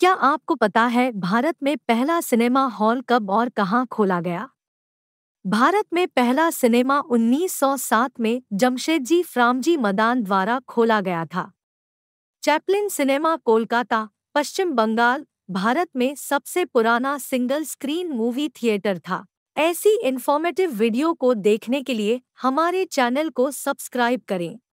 क्या आपको पता है भारत में पहला सिनेमा हॉल कब और कहाँ खोला गया भारत में पहला सिनेमा 1907 में जमशेदजी फ्रामजी मदान द्वारा खोला गया था चैपलिन सिनेमा कोलकाता पश्चिम बंगाल भारत में सबसे पुराना सिंगल स्क्रीन मूवी थिएटर था ऐसी इन्फॉर्मेटिव वीडियो को देखने के लिए हमारे चैनल को सब्सक्राइब करें